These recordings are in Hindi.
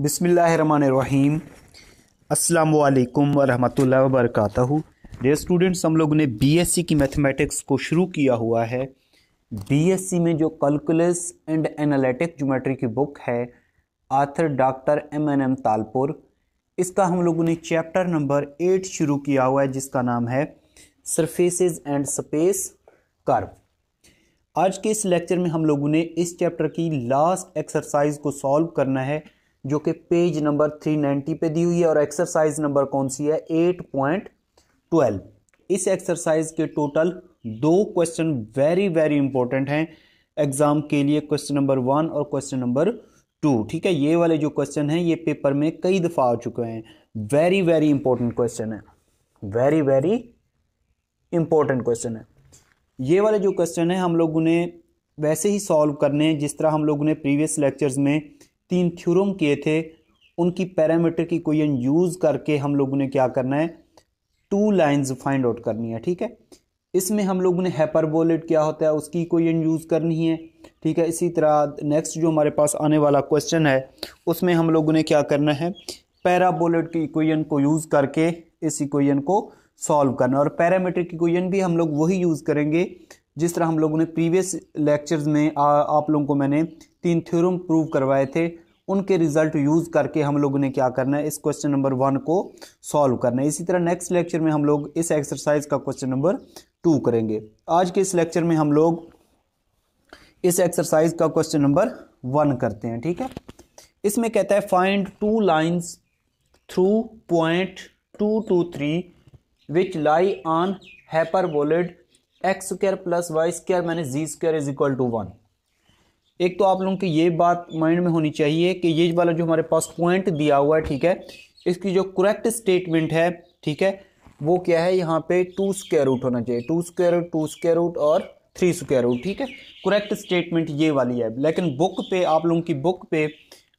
बिसमीम अल्लाम वरहमल वर्क डेयर स्टूडेंट्स हम लोग ने बीएससी की मैथमेटिक्स को शुरू किया हुआ है बीएससी में जो कैलकुलस एंड एनालिटिक ज्योमेट्री की बुक है author doctor M N M Talpur इसका हम लोगों ने चैप्टर नंबर एट शुरू किया हुआ है जिसका नाम है सरफेसेस एंड स्पेस कर्व आज के इस लेक्चर में हम लोगों ने इस चैप्टर की लास्ट एक्सरसाइज को सॉल्व करना है जो कि पेज नंबर 390 पे दी हुई है और एक्सरसाइज नंबर कौन सी है 8.12 इस एक्सरसाइज के टोटल दो क्वेश्चन वेरी वेरी इंपॉर्टेंट हैं एग्जाम के लिए क्वेश्चन नंबर वन और क्वेश्चन नंबर टू ठीक है ये वाले जो क्वेश्चन हैं ये पेपर में कई दफ़ा आ चुके हैं वेरी वेरी इंपॉर्टेंट क्वेश्चन है वेरी वेरी इंपॉर्टेंट क्वेश्चन है ये वाले जो क्वेश्चन है हम लोगों ने वैसे ही सॉल्व करने हैं जिस तरह हम लोगों ने प्रीवियस लेक्चर्स में तीन थ्योरम किए थे उनकी पैरामीटर की कोई यूज़ करके हम लोगों ने क्या करना है टू लाइंस फाइंड आउट करनी है ठीक है इसमें हम लोगों ने हैपरबोलेट क्या होता है उसकी कोई यूज़ करनी है ठीक है इसी तरह नेक्स्ट जो हमारे पास आने वाला क्वेश्चन है उसमें हम लोगों ने क्या करना है पैराबोलेट की इक्वेशन को यूज़ करके इस इक्वेशन को सॉल्व करना और पैरामीटर की इक्वेशन भी हम लोग वही यूज़ करेंगे जिस तरह हम लोगों ने प्रीवियस लेक्चर्स में आ, आप लोगों को मैंने तीन थ्योरम प्रूव करवाए थे उनके रिजल्ट यूज़ करके हम लोगों ने क्या करना है इस क्वेश्चन नंबर वन को सॉल्व करना है इसी तरह नेक्स्ट लेक्चर में हम लोग इस एक्सरसाइज का क्वेश्चन नंबर टू करेंगे आज के इस लेक्चर में हम लोग इस एक्सरसाइज का क्वेश्चन नंबर वन करते हैं ठीक है इसमें कहता है find two lines through point two two three which lie on hyperboloid x square plus y square minus z square is equal to one एक तो आप लोगों की ये बात माइंड में होनी चाहिए कि ये वाला जो हमारे पास पॉइंट दिया हुआ है ठीक है इसकी जो करेक्ट स्टेटमेंट है ठीक है वो क्या है यहाँ पे टू स्क्र रूट होना चाहिए two square root two square root और थ्री स्क्र रूट ठीक है करेक्ट स्टेटमेंट ये वाली है लेकिन बुक पे आप लोगों की बुक पे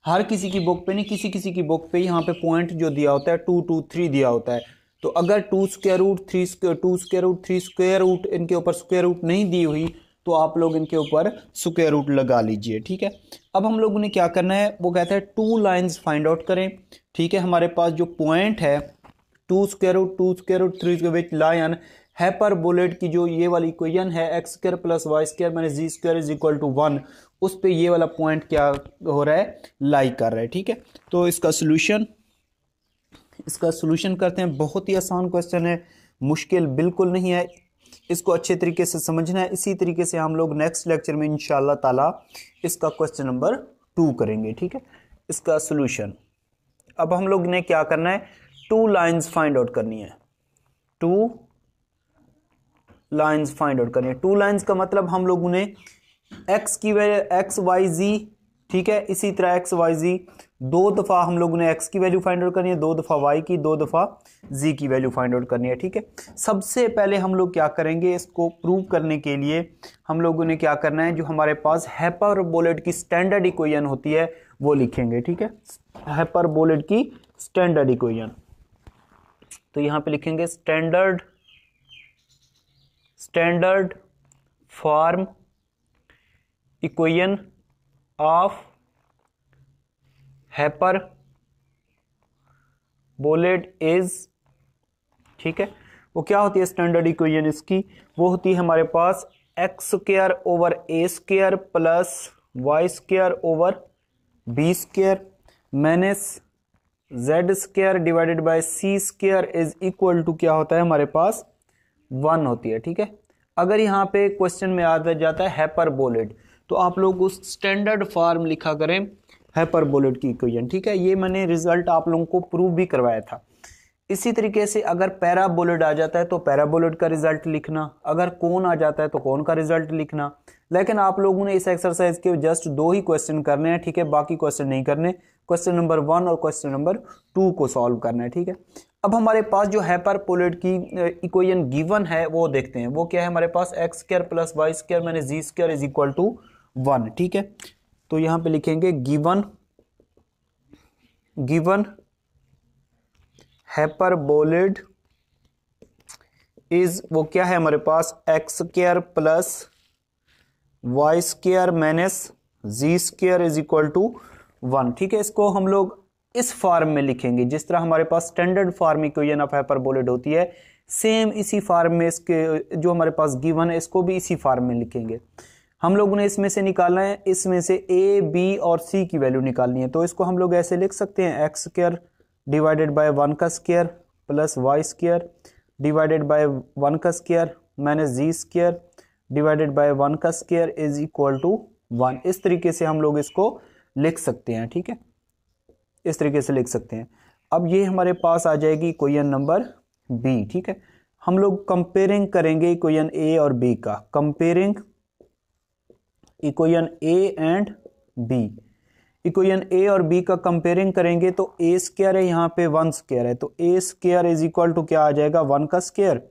हर किसी की बुक पे नहीं किसी किसी की बुक पे यहाँ पे पॉइंट जो दिया होता है टू टू थ्री दिया होता है तो अगर two square root three two square root three square root इनके ऊपर स्क्वेयर रूट नहीं दी हुई तो आप लोग इनके ऊपर स्क्वेयर रूट लगा लीजिए ठीक है अब हम लोगों ने क्या करना है वो कहता है टू लाइंस फाइंड आउट करें ठीक है हमारे पास जो पॉइंट है two square root two square root three square which lie on hyperboloid की जो ये वाली इक्वेशन है x square plus y square minus z square is equal to one उस पर ये वाला पॉइंट क्या हो रहा है लाई कर रहा है ठीक है तो इसका सोल्यूशन इसका सोल्यूशन करते हैं बहुत ही आसान क्वेश्चन है मुश्किल बिल्कुल नहीं है इसको अच्छे तरीके से समझना है इसी तरीके से हम लोग नेक्स्ट लेक्चर में इन ताला इसका क्वेश्चन नंबर टू करेंगे ठीक है इसका सोल्यूशन अब हम लोग ने क्या करना है टू लाइंस फाइंड आउट करनी है टू लाइंस फाइंड आउट करनी है टू लाइंस का मतलब हम लोगों ने एक्स की वैल्यू एक्स वाई जी ठीक है इसी तरह एक्स वाई जी दो दफ़ा हम लोगों ने एक्स की वैल्यू फाइंड आउट करनी है दो दफ़ा वाई की दो दफ़ा जी की वैल्यू फाइंड आउट करनी है ठीक है सबसे पहले हम लोग क्या करेंगे इसको प्रूव करने के लिए हम लोगों ने क्या करना है जो हमारे पास हैपरबोलेट की स्टैंडर्ड इक्वेशन होती है वो लिखेंगे ठीक है हैपरबोलेट की स्टैंडर्ड इक्वेशन तो यहाँ पर लिखेंगे standard standard form equation of hyperboloid is ठीक है वो क्या होती है स्टैंडर्ड इक्वेशन इसकी वो होती है हमारे पास x square over a square plus y square over b square minus z square divided by c square is equal to क्या होता है हमारे पास वन होती है ठीक है अगर यहाँ पे क्वेश्चन में आता जाता है बोलेड तो आप लोग उस स्टैंडर्ड फॉर्म लिखा करें हाइपरबोलोइड की इक्वेशन ठीक है ये मैंने रिजल्ट आप लोगों को प्रूव भी करवाया था इसी तरीके से अगर पैराबोलोइड आ जाता है तो पैराबोलोइड का रिजल्ट लिखना अगर कौन आ जाता है तो कौन का रिजल्ट लिखना लेकिन आप लोगों ने इस एक्सरसाइज के जस्ट दो ही क्वेश्चन करने हैं ठीक है बाकी क्वेश्चन नहीं करने क्वेश्चन नंबर वन और क्वेश्चन नंबर टू को सॉल्व करना है ठीक है अब हमारे पास जो हैपर पोलेट की इक्वेशन गिवन है वो देखते हैं वो क्या है हमारे पास x square plus y square minus z square is equal to one ठीक है तो यहां पे लिखेंगे गिवन गिवन हैपरबोलिड इज वो क्या है हमारे पास x square plus y square minus z square is equal to one ठीक है इसको हम लोग इस फॉर्म में लिखेंगे जिस तरह हमारे पास standard form equation of hyperboloid होती है सेम इसी फार्म में इसके जो हमारे पास गिवन है इसको भी इसी फार्म में लिखेंगे हम लोगों ने इसमें से निकालना है इसमें से ए बी और सी की वैल्यू निकालनी है तो इसको हम लोग ऐसे लिख सकते हैं x square divided by one का square plus y square divided by one का square minus z square divided by one का square is equal to one इस तरीके से हम लोग इसको लिख सकते हैं ठीक है इस तरीके से लिख सकते हैं अब ये हमारे पास आ जाएगी क्वेश्चन नंबर बी ठीक है हम लोग कंपेयरिंग करेंगे क्वेश्चन ए और बी का comparing equation a and b equation a और बी का कंपेयरिंग करेंगे तो ए स्केयर है यहाँ पे वन स्केयर है तो a square is equal to क्या आ जाएगा वन का स्केयर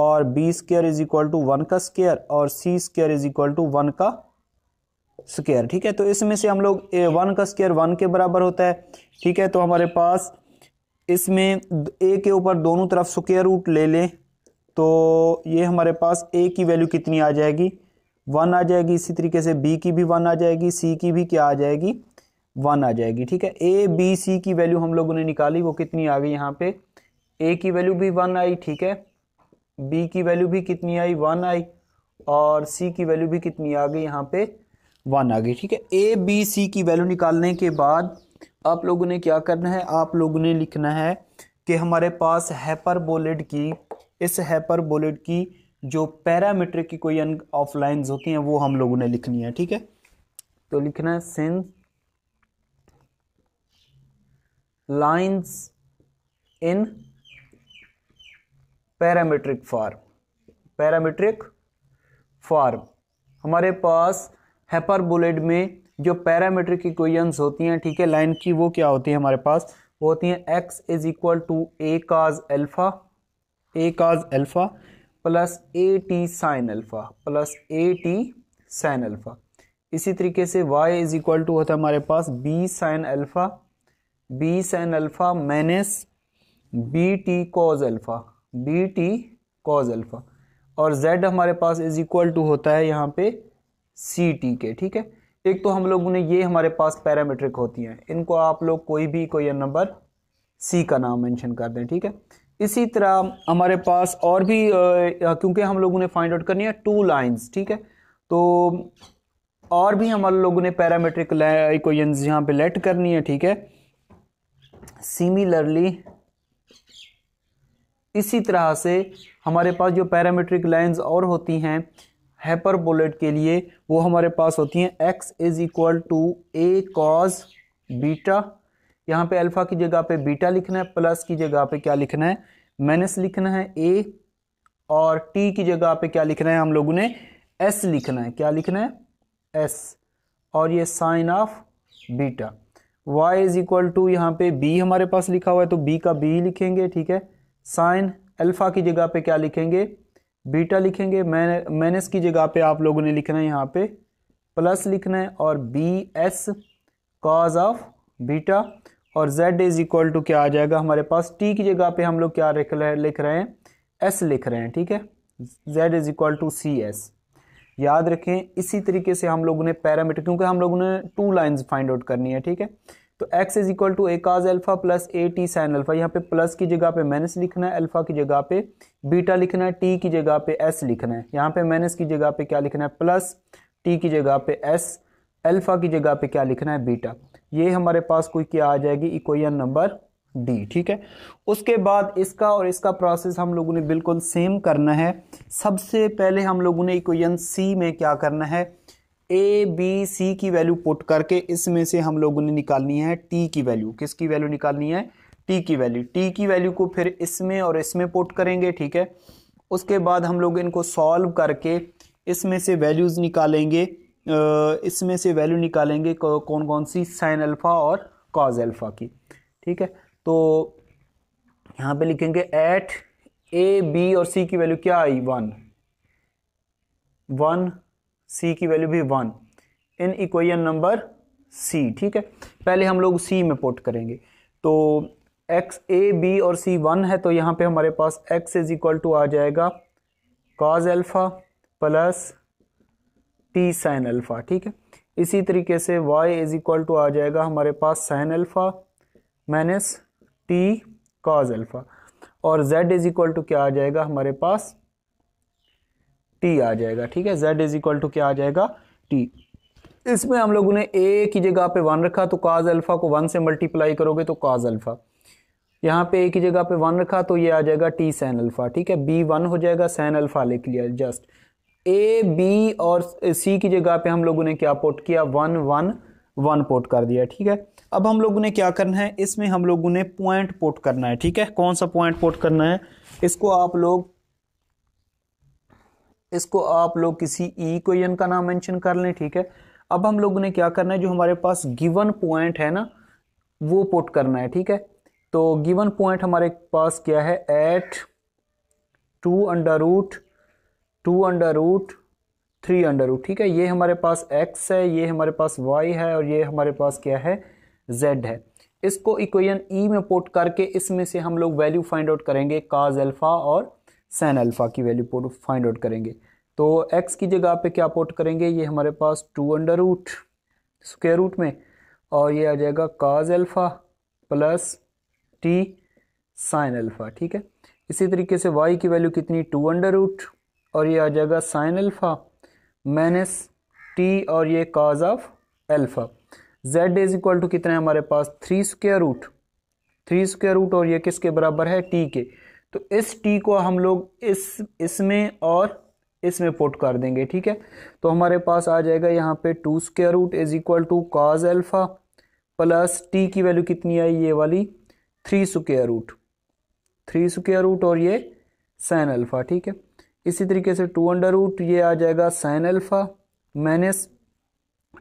और b square is equal to one का स्केयर और c square is equal to one का स्केयर ठीक है तो इसमें से हम लोग ए वन का स्केयर वन के बराबर होता है ठीक है तो हमारे पास इसमें ए के ऊपर दोनों तरफ स्केयर रूट ले लें तो ये हमारे पास ए की वैल्यू कितनी आ जाएगी वन आ जाएगी इसी तरीके से बी की भी वन आ जाएगी सी की भी क्या आ जाएगी वन आ जाएगी ठीक है ए बी सी की वैल्यू हम लोगों ने निकाली वो कितनी आ गई यहाँ पे ए की वैल्यू भी वन आई ठीक है बी की वैल्यू भी कितनी आई वन आई और सी की वैल्यू भी कितनी आ गई यहाँ पे वन आ गई ठीक है ए बी सी की वैल्यू निकालने के बाद आप लोगों ने क्या करना है आप लोगों ने लिखना है कि हमारे पास बोलेट की इस बोलेट की जो पैरामीटर की कोई ऑफ लाइन्स होती हैं वो हम लोगों ने लिखनी है ठीक है तो लिखना है since lines in parametric form parametric form हमारे पास बुलेट में जो पैरामीट्रिक इक्वेशंस होती हैं ठीक है लाइन की वो क्या होती है हमारे पास वो होती हैं x is equal to a cos alpha a cos alpha plus a t sine alpha plus a t sine alpha इसी तरीके से y इज इक्वल टू होता है हमारे पास b sine alpha b sine alpha minus b t cos alpha b t cos alpha और z हमारे पास इज इक्वल टू होता है यहाँ पे सी टी के ठीक है एक तो हम लोगों ने ये हमारे पास पैरामीट्रिक होती हैं इनको आप लोग कोई भी कोई नंबर सी का नाम मेंशन कर दें ठीक है इसी तरह हमारे पास और भी क्योंकि हम लोगों ने फाइंड आउट करनी है टू लाइंस ठीक है तो और भी हम लोगों ने पैरामेट्रिक इक्वेशंस यहाँ पे लेट करनी है ठीक है सिमिलरली इसी तरह से हमारे पास जो पैरामेट्रिक लाइंस और होती हैं बोलेट के लिए वो हमारे पास होती हैं x is equal to a cos beta यहाँ पे अल्फ़ा की जगह पे बीटा लिखना है प्लस की जगह पे क्या लिखना है माइनस लिखना है ए और टी की जगह पे क्या लिखना है हम लोगों ने एस लिखना है क्या लिखना है एस और ये sine of beta y is equal to यहाँ पे बी हमारे पास लिखा हुआ है तो बी का बी लिखेंगे ठीक है साइन अल्फ़ा की जगह पे क्या लिखेंगे बीटा लिखेंगे माइनस की जगह पे आप लोगों ने लिखना है यहाँ पे प्लस लिखना है और b s cos of beta और z इज इक्वल टू क्या आ जाएगा हमारे पास t की जगह पे हम लोग क्या लिख रहे लिख रहे हैं s लिख रहे हैं ठीक है z is equal to c s याद रखें इसी तरीके से हम लोगों ने पैरामीटर क्योंकि हम लोगों ने टू लाइंस फाइंड आउट करनी है ठीक है तो x is equal to a cos alpha plus a t sine alpha यहाँ पे प्लस की जगह पे माइनस लिखना है अल्फा की जगह पे बीटा लिखना है टी की जगह पे s लिखना है यहाँ पे माइनस की जगह पे क्या लिखना है प्लस टी की जगह पे s अल्फा की जगह पे क्या लिखना है बीटा ये हमारे पास कोई क्या आ जाएगी इक्वेशन नंबर डी ठीक है उसके बाद इसका और इसका प्रोसेस हम लोगों ने बिल्कुल सेम करना है सबसे पहले हम लोगों ने इक्वेशन सी में क्या करना है ए बी सी की वैल्यू पुट करके इसमें से हम लोगों ने निकालनी है टी की वैल्यू किसकी वैल्यू निकालनी है टी की वैल्यू टी की वैल्यू को फिर इसमें और इसमें पुट करेंगे ठीक है उसके बाद हम लोग इनको सॉल्व करके इसमें से वैल्यूज़ निकालेंगे इसमें से वैल्यू निकालेंगे कौन कौन सी साइन अल्फ़ा और कॉज अल्फ़ा की ठीक है तो यहाँ पे लिखेंगे एट ए बी और सी की वैल्यू क्या आई वन वन सी की वैल्यू भी one in equation number C ठीक है पहले हम लोग सी में पुट करेंगे तो एक्स ए बी और सी वन है तो यहाँ पे हमारे पास एक्स इज इक्वल टू आ जाएगा cos alpha plus p sine alpha ठीक है इसी तरीके से y इज इक्वल टू आ जाएगा हमारे पास sine alpha minus t cos alpha और z इज इक्वल टू क्या आ जाएगा हमारे पास t आ जाएगा ठीक है z इज इक्वल टू क्या आ जाएगा t इसमें हम लोगों ने a की जगह पे वन रखा तो काज अल्फ़ा को वन से मल्टीप्लाई करोगे तो काज अल्फ़ा यहाँ पे ए की जगह पे वन रखा तो ये आ जाएगा टी साइन अल्फ़ा ठीक है बी वन हो जाएगा साइन अल्फ़ा लिख लिया जस्ट ए बी और सी की जगह पे हम लोगों ने क्या पोट किया वन वन वन पोट कर दिया ठीक है अब हम लोगों ने क्या करना है इसमें हम लोगों ने पॉइंट पोट करना है ठीक है कौन सा पॉइंट पोट करना है इसको आप लोग इसको आप लोग किसी ई क्वेश्चन का नाम मेंशन कर लें ठीक है अब हम लोगों ने क्या करना है जो हमारे पास गिवन पॉइंट है ना वो पोट करना है ठीक है तो गिवन पॉइंट हमारे पास क्या है at two under root two under root three under root ठीक है ये हमारे पास एक्स है ये हमारे पास वाई है और ये हमारे पास क्या है जेड है इसको इक्वेशन ई e में पोट करके इसमें से हम लोग वैल्यू फाइंड आउट करेंगे काज अल्फ़ा और सैन अल्फ़ा की वैल्यू फाइंड आउट करेंगे तो एक्स की जगह पे क्या पोट करेंगे ये हमारे पास two under root square root में और ये आ जाएगा cos alpha plus t sine alpha ठीक है इसी तरीके से वाई की वैल्यू कितनी टू अंडर रूट और ये आ जाएगा साइन अल्फ़ा माइनस टी और ये cos of alpha z is equal to कितना है हमारे पास three square root three square root और ये किसके बराबर है टी के तो इस टी को हम लोग इस इसमें और इसमें पुट कर देंगे ठीक है तो हमारे पास आ जाएगा यहाँ पे two square root is equal to cos alpha plus t की वैल्यू कितनी आई ये वाली three square root three square root और ये साइन अल्फ़ा ठीक है इसी तरीके से टू अंडर रूट ये आ जाएगा साइन अल्फ़ा माइनस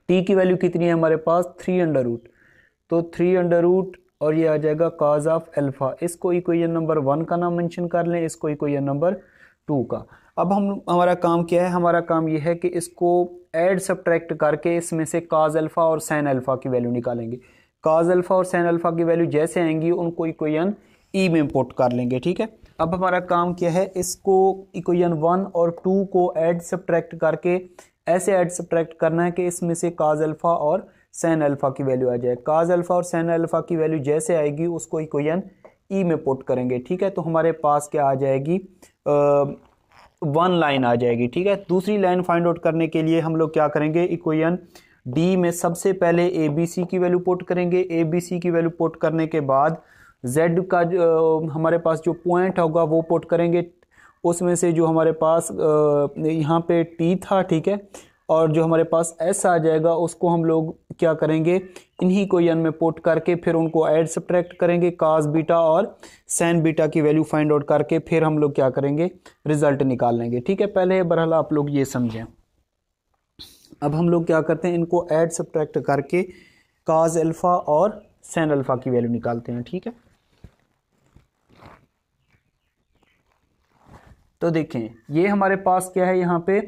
टी की वैल्यू कितनी है हमारे पास थ्री अंडर रूट तो थ्री अंडर रूट और ये आ जाएगा काज ऑफ अल्फ़ा इसको इक्वेशन नंबर वन का नाम मेंशन कर लें इसको इक्वेशन नंबर टू का अब हम हमारा काम क्या है हमारा काम ये है कि इसको एड सब्ट्रैक्ट करके इसमें से काज अल्फ़ा और साइन अल्फ़ा की वैल्यू निकालेंगे काज अल्फ़ा और साइन अल्फ़ा की वैल्यू जैसे आएंगी उनको इक्वेशन ई e में इम्पोर्ट कर लेंगे ठीक है अब हमारा काम क्या है इसको इक्वेशन वन और टू को ऐड सब्ट्रैक्ट करके ऐसे ऐड सब्ट्रैक्ट करना है कि इसमें से काज अल्फ़ा और सैन अल्फ़ा की वैल्यू आ जाए काज अल्फ़ा और सैन अल्फ़ा की वैल्यू जैसे आएगी उसको इक्वेशन ई e में पुट करेंगे ठीक है तो हमारे पास क्या आ जाएगी वन लाइन आ जाएगी ठीक है दूसरी लाइन फाइंड आउट करने के लिए हम लोग क्या करेंगे इक्वेशन डी में सबसे पहले ए बी सी की वैल्यू पुट करेंगे ए बी सी की वैल्यू पुट करने के बाद z का जो हमारे पास जो पॉइंट होगा वो पुट करेंगे उसमें से जो हमारे पास यहाँ पे t था ठीक है और जो हमारे पास s आ जाएगा उसको हम लोग क्या करेंगे इन्हीं को यन में पुट करके फिर उनको ऐड सब्ट्रैक्ट करेंगे काज बीटा और सैन बीटा की वैल्यू फाइंड आउट करके फिर हम लोग क्या करेंगे रिजल्ट निकाल लेंगे ठीक है पहले बरहाल आप लोग ये समझें अब हम लोग क्या करते हैं इनको ऐड सब्ट्रैक्ट करके काज अल्फ़ा और सैन अल्फ़ा की वैल्यू निकालते हैं ठीक है तो देखें ये हमारे पास क्या है यहाँ पे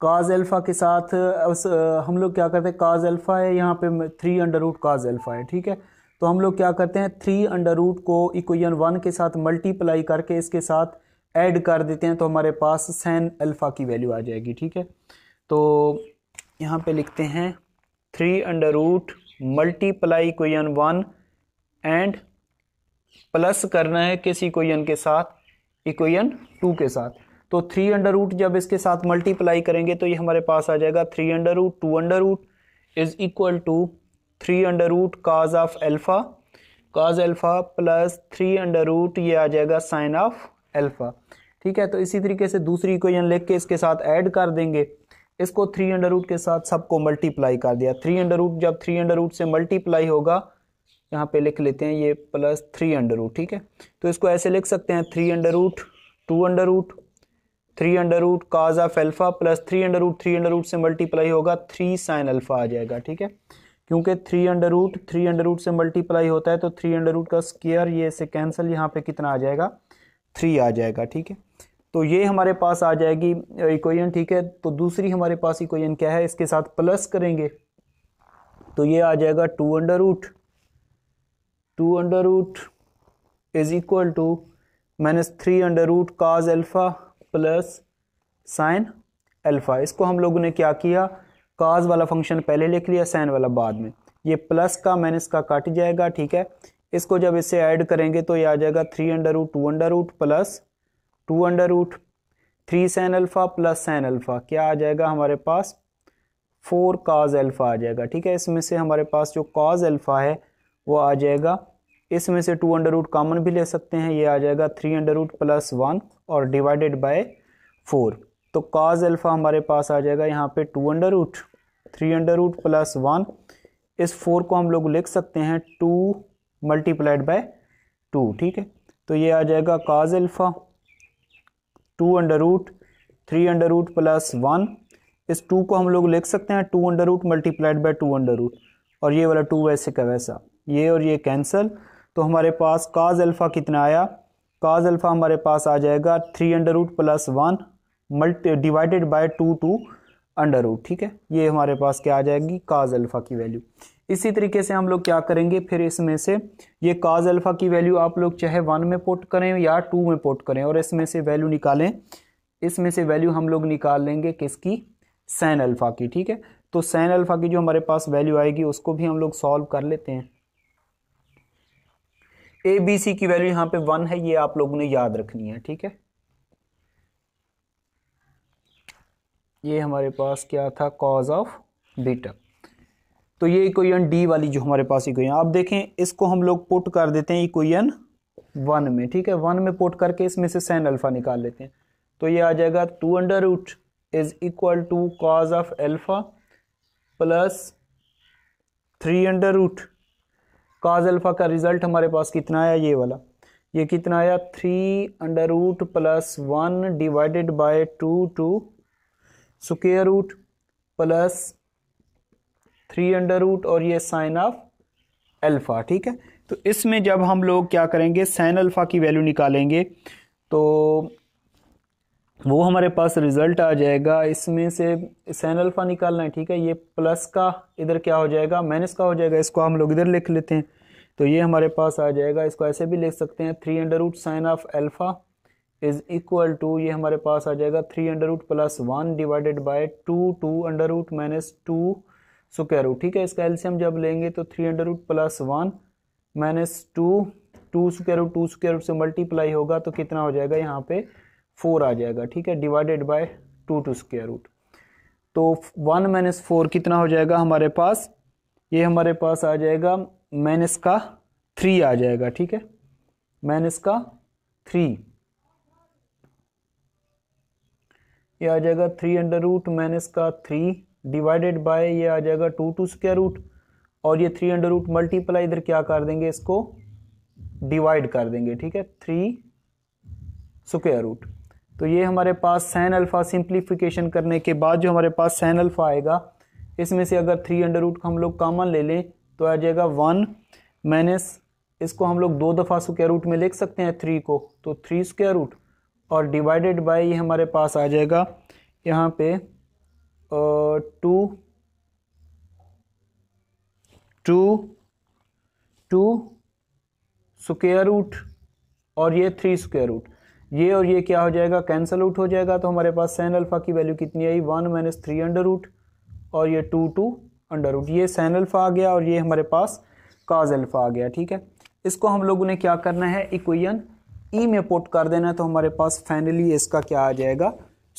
काज अल्फ़ा के साथ उस हम लोग क्या करते हैं काज अल्फ़ा है यहाँ पे three under root cos alpha है ठीक है तो हम लोग क्या करते हैं थ्री अंडर रूट को इक्वेशन वन के साथ मल्टीप्लाई करके इसके साथ ऐड कर देते हैं तो हमारे पास सैन अल्फ़ा की वैल्यू आ जाएगी ठीक है तो यहाँ पे लिखते हैं three under root multiply equation one and plus करना है किसी इक्वेशन के साथ इक्वेशन टू के साथ तो थ्री अंडर रूट जब इसके साथ मल्टीप्लाई करेंगे तो ये हमारे पास आ जाएगा three under root two under root is equal to three under root cos of alpha cos alpha plus three under root ये आ जाएगा साइन ऑफ एल्फ़ा ठीक है तो इसी तरीके से दूसरी इक्वेशन लिख के इसके साथ ऐड कर देंगे इसको थ्री अंडर रूट के साथ सबको मल्टीप्लाई कर दिया थ्री अंडर रूट जब थ्री अंडर रूट से मल्टीप्लाई होगा यहाँ पे लिख लेते हैं ये प्लस थ्री अंडर रूट ठीक है तो इसको ऐसे लिख सकते हैं three under root two under root three under root cos of alpha plus three under root three under root से मल्टीप्लाई होगा थ्री साइन अल्फा आ जाएगा ठीक है क्योंकि three under root three under root से मल्टीप्लाई होता है तो थ्री अंडर रूट का स्केयर ये से कैंसिल यहाँ पे कितना आ जाएगा थ्री आ जाएगा ठीक है तो ये हमारे पास आ जाएगी इक्वेशन ठीक है तो दूसरी हमारे पास इक्वेशन क्या है इसके साथ प्लस करेंगे तो ये आ जाएगा two under root two under root is equal to minus three under root cos alpha plus sine alpha इसको हम लोगों ने क्या किया काज वाला फंक्शन पहले लिख लिया साइन वाला बाद में ये प्लस का माइनस का काट जाएगा ठीक है इसको जब इससे ऐड करेंगे तो ये आ जाएगा three under root two under root plus two under root three sine alpha plus sine alpha क्या आ जाएगा हमारे पास फोर काज अल्फ़ा आ जाएगा ठीक है इसमें से हमारे पास जो काज अल्फ़ा है वो आ जाएगा इसमें से टू अंडर रूट कॉमन भी ले सकते हैं ये आ जाएगा three under root plus one और डिवाइडेड बाय फोर तो काज अल्फ़ा हमारे पास आ जाएगा यहाँ पे two under root three under root plus one इस फोर को हम लोग लिख सकते हैं टू मल्टीप्लाइड बाय टू ठीक है तो ये आ जाएगा cos alpha two under root three under root plus one इस टू को हम लोग लिख सकते हैं two under root multiplied by two under root और ये वाला टू वैसे का वैसा ये और ये कैंसल तो हमारे पास काज अल्फ़ा कितना आया काज अल्फ़ा हमारे पास आ जाएगा three under root plus one multi divided by two two under root ठीक है ये हमारे पास क्या आ जाएगी काज अल्फ़ा की वैल्यू इसी तरीके से हम लोग क्या करेंगे फिर इसमें से ये काज अल्फ़ा की वैल्यू आप लोग चाहे वन में पोट करें या टू में पोट करें और इसमें से वैल्यू निकालें इसमें से वैल्यू हम लोग निकाल लेंगे किसकी सैन अल्फ़ा की ठीक है तो सैन अल्फ़ा की जो हमारे पास वैल्यू आएगी उसको भी हम लोग सॉल्व कर लेते हैं ए बी सी की वैल्यू यहां पे वन है ये आप लोगों ने याद रखनी है ठीक है ये हमारे पास क्या था कॉज ऑफ बीटा तो ये इक्वेशन डी वाली जो हमारे पास इक्वेशन आप देखें इसको हम लोग पुट कर देते हैं इक्वेशन वन में ठीक है वन में पुट करके इसमें से सैन अल्फा निकाल लेते हैं तो ये आ जाएगा two under root is equal to cos of alpha plus three under root cos alpha का रिज़ल्ट हमारे पास कितना आया ये वाला ये कितना आया three under root plus one divided by two two square root plus three under root और ये साइन ऑफ अल्फ़ा ठीक है तो इसमें जब हम लोग क्या करेंगे साइन अल्फ़ा की वैल्यू निकालेंगे तो वो हमारे पास रिज़ल्ट आ जाएगा इसमें से साइन अल्फ़ा निकालना है ठीक है ये प्लस का इधर क्या हो जाएगा माइनस का हो जाएगा इसको हम लोग इधर लिख लेते हैं तो ये हमारे पास आ जाएगा इसको ऐसे भी लिख सकते हैं three under root sine of alpha is equal to ये हमारे पास आ जाएगा three under root plus one divided by two two under root minus two square root ठीक है इसका एल्सियम जब लेंगे तो three under root plus one minus two two square root two square root से मल्टीप्लाई होगा तो कितना हो जाएगा यहाँ पे फोर आ जाएगा ठीक है divided by two two square root तो वन माइनस फोर कितना हो जाएगा हमारे पास ये हमारे पास आ जाएगा माइनस का थ्री आ जाएगा ठीक है माइनस का थ्री ये आ जाएगा थ्री अंडर रूट माइनस का थ्री डिवाइडेड बाय ये आ जाएगा टू टू स्क्वायर रूट और ये थ्री अंडर रूट मल्टीप्लाई इधर क्या कर देंगे इसको डिवाइड कर देंगे ठीक है थ्री स्क्वायर रूट तो ये हमारे पास साइन अल्फ़ा सिंप्लीफिकेशन करने के बाद जो हमारे पास साइन अल्फ़ा आएगा इसमें से अगर थ्री अंडर रूट का हम लोग कॉमन ले लें तो आ जाएगा वन माइनस इसको हम लोग दो दफ़ा स्क्वायर रूट में लिख सकते हैं थ्री को तो थ्री स्क्वायर रूट और डिवाइडेड बाय ये हमारे पास आ जाएगा यहाँ पे two two two square root और ये थ्री स्क्वेयर रूट ये और ये क्या हो जाएगा कैंसल आउट हो जाएगा तो हमारे पास सैन अल्फ़ा की वैल्यू कितनी आई one minus three under root और ये टू टू अंडर रूट ये सैन अल्फ़ा आ गया और ये हमारे पास काज अल्फ़ा आ गया ठीक है इसको हम लोगों ने क्या करना है इक्वेशन ई में पुट कर देना है तो हमारे पास फाइनली इसका क्या आ जाएगा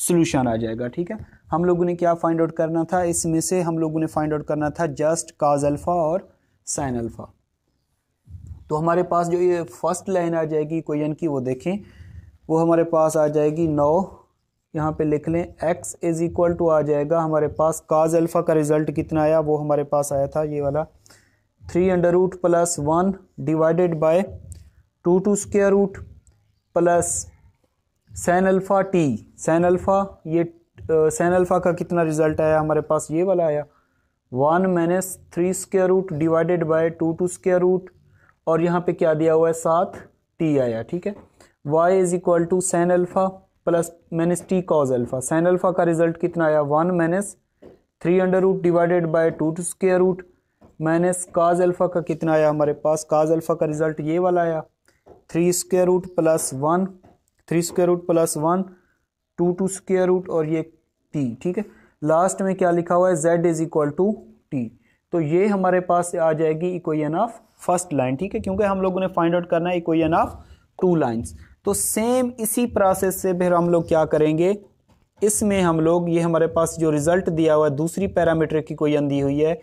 सोल्यूशन आ जाएगा ठीक है हम लोगों ने क्या फाइंड आउट करना था इसमें से हम लोगों ने फाइंड आउट करना था जस्ट काज अल्फ़ा और साइन अल्फ़ा तो हमारे पास जो ये फर्स्ट लाइन आ जाएगी इक्वेशन की वो देखें वो हमारे पास आ जाएगी नौ यहाँ पे लिख लें x इज़ इक्वल टू आ जाएगा हमारे पास काज अल्फ़ा का रिज़ल्ट कितना आया वो हमारे पास आया था ये वाला three under root plus one divided by two two square root plus sine alpha t sine alpha ये सैन अल्फ़ा का कितना रिज़ल्ट आया हमारे पास ये वाला आया one minus three square root divided by two two square root और यहाँ पे क्या दिया हुआ है सात टी आया ठीक है y is equal to sine alpha plus minus t cos alpha sine alpha का रिजल्ट कितना आया one minus three under root divided by two two square root minus cos alpha का कितना आया हमारे पास काज अल्फा का रिजल्ट ये वाला आया three square root plus one three square root plus one two two square root और ये टी ठीक है लास्ट में क्या लिखा हुआ है z is equal to t तो ये हमारे पास आ जाएगी इक्वेशन ऑफ फर्स्ट लाइन ठीक है क्योंकि हम लोगों ने फाइंड आउट करना है इक्वेशन ऑफ टू लाइन्स तो सेम इसी प्रोसेस से फिर हम लोग क्या करेंगे इसमें हम लोग ये हमारे पास जो रिज़ल्ट दिया हुआ है दूसरी पैरामीटर की कोई अंधी हुई है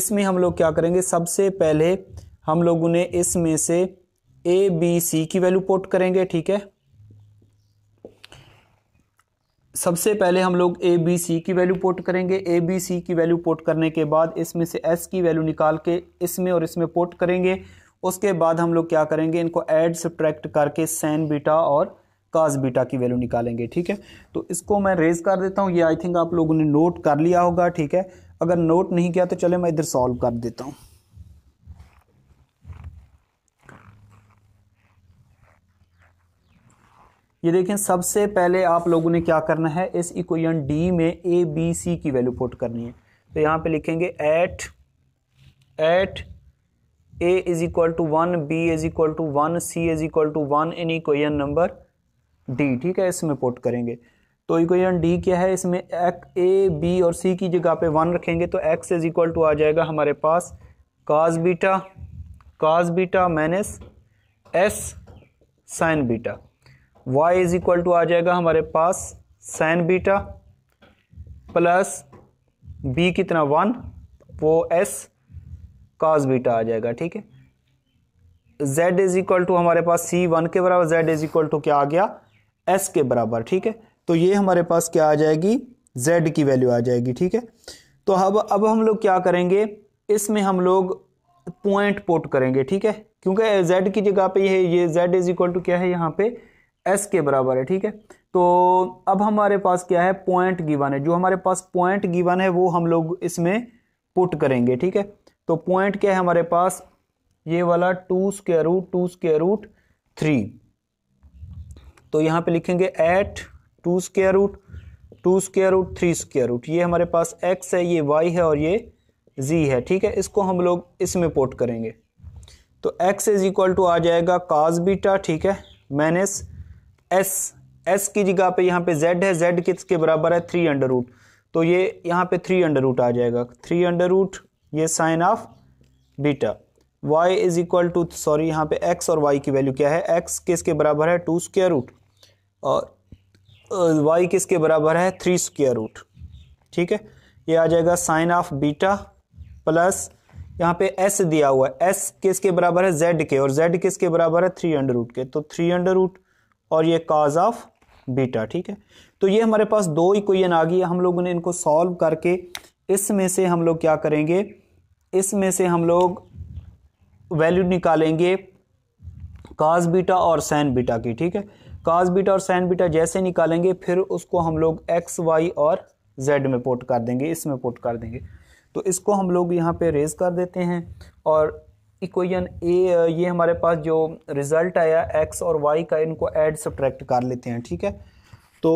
इसमें हम लोग क्या करेंगे सबसे पहले हम लोगों ने इसमें से ए बी सी की वैल्यू पोट करेंगे ठीक है सबसे पहले हम लोग ए बी सी की वैल्यू पोर्ट करेंगे ए बी सी की वैल्यू पोर्ट करने के बाद इसमें से एस की वैल्यू निकाल के इसमें और इसमें पोर्ट करेंगे उसके बाद हम लोग क्या करेंगे इनको एड सब्ट्रैक्ट करके सैन बीटा और काज बीटा की वैल्यू निकालेंगे ठीक है तो इसको मैं रेज कर देता हूँ ये आई थिंक आप लोगों ने नोट कर लिया होगा ठीक है अगर नोट नहीं किया तो चले मैं इधर सॉल्व कर देता हूँ ये देखें सबसे पहले आप लोगों ने क्या करना है इस इक्वेशन डी में ए बी सी की वैल्यू पुट करनी है तो यहाँ पे लिखेंगे at at a is equal to one b is equal to one c is equal to one in equation number d ठीक है इसमें पुट करेंगे तो इक्वेशन डी क्या है इसमें एक ए बी और सी की जगह पे वन रखेंगे तो एक्स इज इक्वल टू आ जाएगा हमारे पास cos beta cos beta minus s sine beta y is equal to आ जाएगा हमारे पास साइन बीटा प्लस बी कितना वन वो एस कॉस बीटा आ जाएगा ठीक है z इज इक्वल टू हमारे पास सी वन के बराबर z इज इक्वल टू क्या आ गया s के बराबर ठीक है तो ये हमारे पास क्या आ जाएगी z की वैल्यू आ जाएगी ठीक है तो अब अब हम लोग क्या करेंगे इसमें हम लोग पॉइंट पुट करेंगे ठीक है क्योंकि z की जगह पे ये ये z इज इक्वल टू क्या है यहाँ पे s के बराबर है ठीक है तो अब हमारे पास क्या है पॉइंट गिवन है जो हमारे पास पॉइंट गिवन है वो हम लोग इसमें पुट करेंगे ठीक है तो पॉइंट क्या है हमारे पास ये वाला two square root two square root three तो यहां पे लिखेंगे at two square root two square root three square root ये हमारे पास एक्स है ये वाई है और ये जी है ठीक है इसको हम लोग इसमें पोर्ट करेंगे तो एक्स इज इक्वल टू आ जाएगा काज बीटा ठीक है माइनस एस एस की जगह पे यहाँ पे जेड है जेड किसके बराबर है थ्री अंडर रूट तो ये यहाँ पे थ्री अंडर रूट आ जाएगा थ्री अंडर रूट ये sine of beta y is equal to sorry यहाँ पे x और y की वैल्यू क्या है x किसके बराबर है टू स्क्र रूट और y किसके बराबर है थ्री स्क्र रूट ठीक है ये आ जाएगा साइन ऑफ बीटा प्लस यहाँ पे s दिया हुआ है s किसके बराबर है z के और z किसके बराबर है थ्री अंडर रूट के तो थ्री अंडर रूट और ये काज ऑफ बीटा ठीक है तो ये हमारे पास दो इक्वेशन आ गई है हम लोगों ने इनको सॉल्व करके इसमें से हम लोग क्या करेंगे इसमें से हम लोग वैल्यू निकालेंगे काज बीटा और सैन बीटा की ठीक है काज बीटा और सैन बीटा जैसे निकालेंगे फिर उसको हम लोग एक्स वाई और जेड में पोट कर देंगे इसमें पोट कर देंगे तो इसको हम लोग यहाँ पे रेज कर देते हैं और इक्वेशन ए ये हमारे पास जो रिज़ल्ट आया एक्स और वाई का इनको एड सब्ट्रैक्ट कर लेते हैं ठीक है तो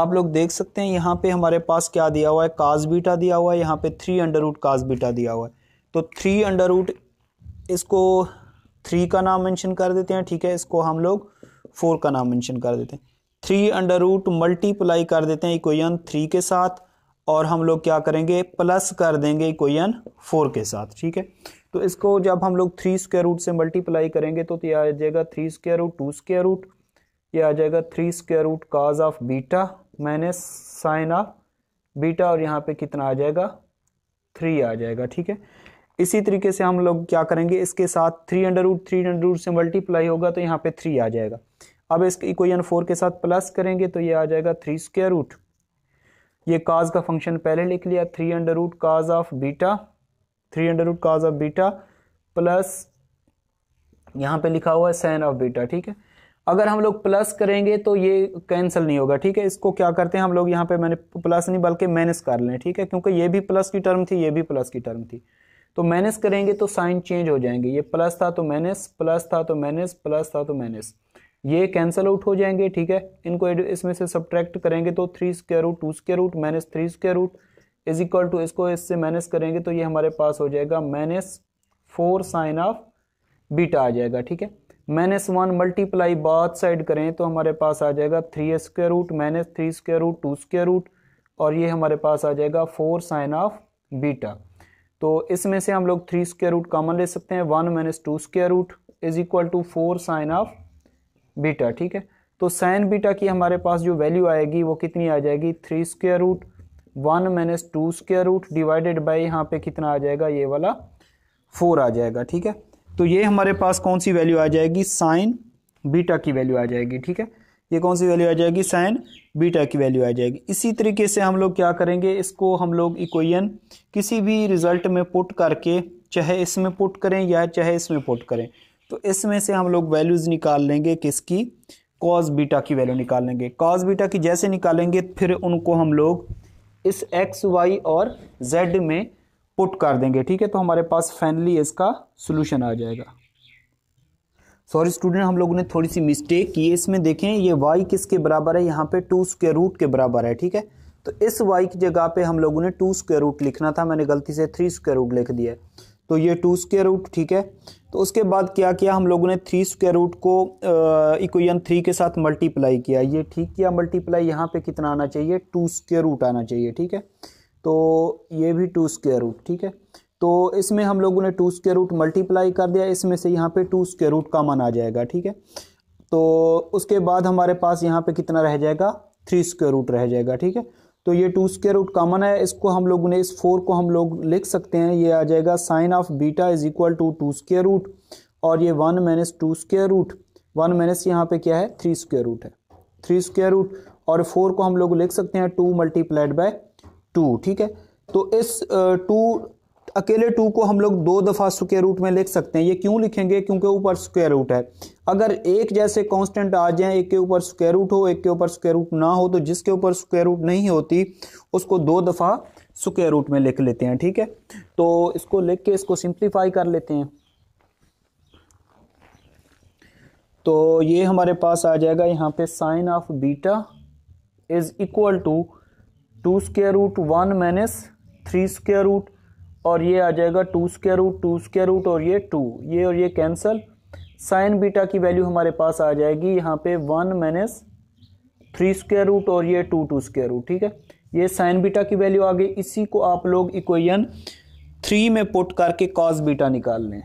आप लोग देख सकते हैं यहाँ पे हमारे पास क्या दिया हुआ है काज बीटा दिया हुआ है यहाँ पे three under root cos beta दिया हुआ है तो थ्री अंडर रूट इसको थ्री का नाम मेंशन कर देते हैं ठीक है इसको हम लोग फोर का नाम मेंशन कर देते हैं थ्री अंडर रूट मल्टीप्लाई कर देते हैं इक्वेशन थ्री के साथ और हम लोग क्या करेंगे प्लस कर देंगे इक्वेशन फोर के साथ ठीक है तो इसको जब हम लोग थ्री स्क्र रूट से मल्टीप्लाई करेंगे तो ये आ जाएगा three square root two square root ये आ जाएगा three square root cos of beta minus sine of beta और यहाँ पे कितना आ जाएगा थ्री आ जाएगा ठीक है इसी तरीके से हम लोग क्या करेंगे इसके साथ three under root three under root से मल्टीप्लाई होगा तो यहाँ पे थ्री आ जाएगा अब इसके इक्वेशन फोर के साथ प्लस करेंगे तो ये आ जाएगा थ्री स्क्वेयर रूट ये काज का फंक्शन पहले लिख लिया three under root cos of beta three under root cos of beta plus यहाँ पे लिखा हुआ है साइन ऑफ बीटा ठीक है अगर हम लोग प्लस करेंगे तो ये कैंसिल नहीं होगा ठीक है इसको क्या करते हैं हम लोग यहाँ पे मैंने प्लस नहीं बल्कि माइनस कर लें ठीक है क्योंकि ये भी प्लस की टर्म थी ये भी प्लस की टर्म थी तो माइनस करेंगे तो साइन चेंज हो जाएंगे ये प्लस था तो माइनस प्लस था तो माइनस प्लस था तो माइनस ये कैंसिल आउट हो जाएंगे ठीक है इनको इसमें से सब्ट्रैक्ट करेंगे तो three square root two square root minus three square root is equal to इसको इससे माइनस करेंगे तो ये हमारे पास हो जाएगा minus four sine of beta आ जाएगा ठीक है minus one multiply both side करें तो हमारे पास आ जाएगा three square root minus three square root two square root और ये हमारे पास आ जाएगा फोर साइन ऑफ बीटा तो इसमें से हम लोग थ्री स्क्वेयर रूट कॉमन ले सकते हैं one minus two square root is equal to four sine of beta ठीक है तो साइन बीटा की हमारे पास जो वैल्यू आएगी वो कितनी आ जाएगी three square root one minus two square root divided by यहाँ पे कितना आ जाएगा ये वाला फोर आ जाएगा ठीक है तो ये हमारे पास कौन सी वैल्यू आ जाएगी साइन बीटा की वैल्यू आ जाएगी ठीक है ये कौन सी वैल्यू आ जाएगी साइन बीटा की वैल्यू आ जाएगी इसी तरीके से हम लोग क्या करेंगे इसको हम लोग इक्वेशन किसी भी रिजल्ट में पुट करके चाहे इसमें पुट करें या चाहे इसमें पुट करें तो इसमें से हम लोग वैल्यूज़ निकाल लेंगे किसकी कॉज बीटा की वैल्यू निकाल लेंगे कॉज बीटा की जैसे निकालेंगे फिर उनको हम लोग इस एक्स वाई और जेड में पुट कर देंगे ठीक है तो हमारे पास फाइनली इसका सोल्यूशन आ जाएगा सॉरी स्टूडेंट हम लोगों ने थोड़ी सी मिस्टेक की इसमें देखें ये वाई किसके बराबर है यहाँ पे टू स्क्वेयर रूट के बराबर है ठीक है तो इस वाई की जगह पे हम लोगों ने टू स्क्वेयर रूट लिखना था मैंने गलती से थ्री स्क्वेयर रूट लिख दिया तो ये टू स्क्वेयर रूट ठीक है तो उसके बाद क्या किया हम लोगों ने थ्री स्क्वेयर रूट को इक्वेशन थ्री के साथ मल्टीप्लाई किया ये ठीक किया मल्टीप्लाई यहाँ पे कितना आना चाहिए टू स्क्वेयर रूट आना चाहिए ठीक है तो ये भी टू स्क्वेयर रूट ठीक है तो इसमें हम लोगों ने टू स्के रूट मल्टीप्लाई कर दिया इसमें से यहाँ पे टू स्के रूट कॉमन आ जाएगा ठीक है तो उसके बाद हमारे पास यहाँ पे कितना रह जाएगा थ्री स्क्र रूट रह जाएगा ठीक है तो ये टू स्के रूट कॉमन है इसको हम लोगों ने इस फोर को हम लोग लिख सकते हैं ये आ जाएगा sine of beta is equal to two square root और ये one minus two square root one minus यहाँ पे क्या है थ्री स्क्र रूट है थ्री स्क्र रूट और फोर को हम लोग लिख सकते हैं टू मल्टीप्लाइड बाय टू ठीक है तो इस टू अकेले टू को हम लोग दो दफ़ा स्क्वायर रूट में लिख सकते हैं ये क्यों लिखेंगे क्योंकि ऊपर स्क्वायर रूट है अगर एक जैसे कांस्टेंट आ जाए एक के ऊपर स्क्वायर रूट हो एक के ऊपर स्क्वायर रूट ना हो तो जिसके ऊपर स्क्वायर रूट नहीं होती उसको दो दफ़ा स्क्वायर रूट में लिख लेते हैं ठीक है तो इसको लिख के इसको सिंप्लीफाई कर लेते हैं तो ये हमारे पास आ जाएगा यहाँ पे sine of beta is equal to two square root one minus three square root और ये आ जाएगा two square root two square root और ये टू ये और ये कैंसल साइन बीटा की वैल्यू हमारे पास आ जाएगी यहाँ पे one minus three square root और ये टू टू स्केयर रूट ठीक है ये साइन बीटा की वैल्यू आ गई इसी को आप लोग इक्वेशन थ्री में पुट करके कॉस बीटा निकाल लें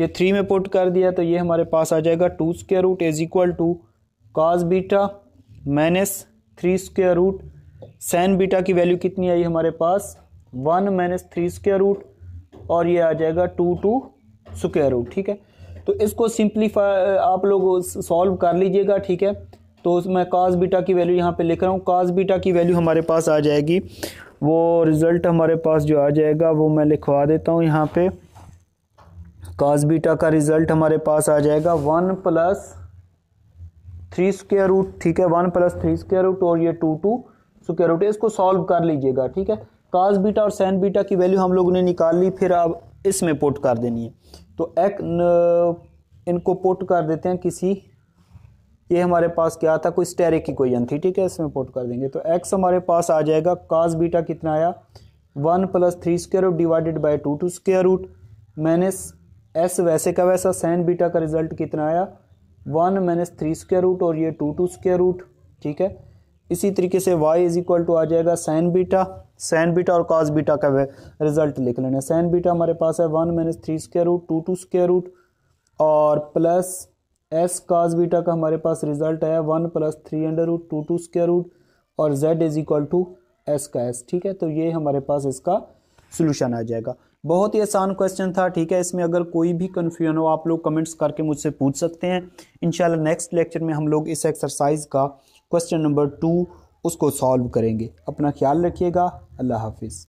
ये थ्री में पुट कर दिया तो ये हमारे पास आ जाएगा two square root is equal to cos beta minus three square root sine beta की वैल्यू कितनी आई हमारे पास one minus three square root और ये आ जाएगा टू टू स्क्वेयर रूट ठीक है तो इसको सिंप्लीफाई आप लोग सॉल्व कर लीजिएगा ठीक है तो मैं काज बीटा की वैल्यू यहाँ पे लिख रहा हूँ काज बीटा की वैल्यू हमारे पास आ जाएगी वो रिज़ल्ट हमारे पास जो आ जाएगा वो मैं लिखवा देता हूँ यहाँ पे काज बीटा का रिज़ल्ट हमारे पास आ जाएगा one plus three square root ठीक है one plus three square root और ये टू टू स्क्वेयर रूट इसको सॉल्व कर लीजिएगा ठीक है कास बीटा और सैन बीटा की वैल्यू हम लोगों ने निकाल ली फिर अब इसमें पुट कर देनी है तो एक न, इनको पुट कर देते हैं किसी ये हमारे पास क्या था कोई स्टेरिक कोई थी ठीक है इसमें पुट कर देंगे तो एक्स हमारे पास आ जाएगा कास बीटा कितना आया one plus three square root divided by two two square root minus S वैसे का वैसा सैन बीटा का रिजल्ट कितना आया one minus three square root और ये टू टू स्क्वेयर रूट ठीक है इसी तरीके से y इज इक्वल टू आ जाएगा साइन बीटा साइन बीटा और कॉस बीटा का रिजल्ट लिख लेना है साइन बीटा हमारे पास है one minus three square root two two square root और प्लस एस कॉस बीटा का हमारे पास रिजल्ट आया one plus three under root two two square root और z is equal to S का एस ठीक है तो ये हमारे पास इसका सोल्यूशन आ जाएगा बहुत ही आसान क्वेश्चन था ठीक है इसमें अगर कोई भी कन्फ्यूजन हो आप लोग कमेंट्स करके मुझसे पूछ सकते हैं इंशाल्लाह नेक्स्ट लेक्चर में हम लोग इस एक्सरसाइज का क्वेश्चन नंबर टू उसको सॉल्व करेंगे अपना ख्याल रखिएगा अल्लाह हाफिज़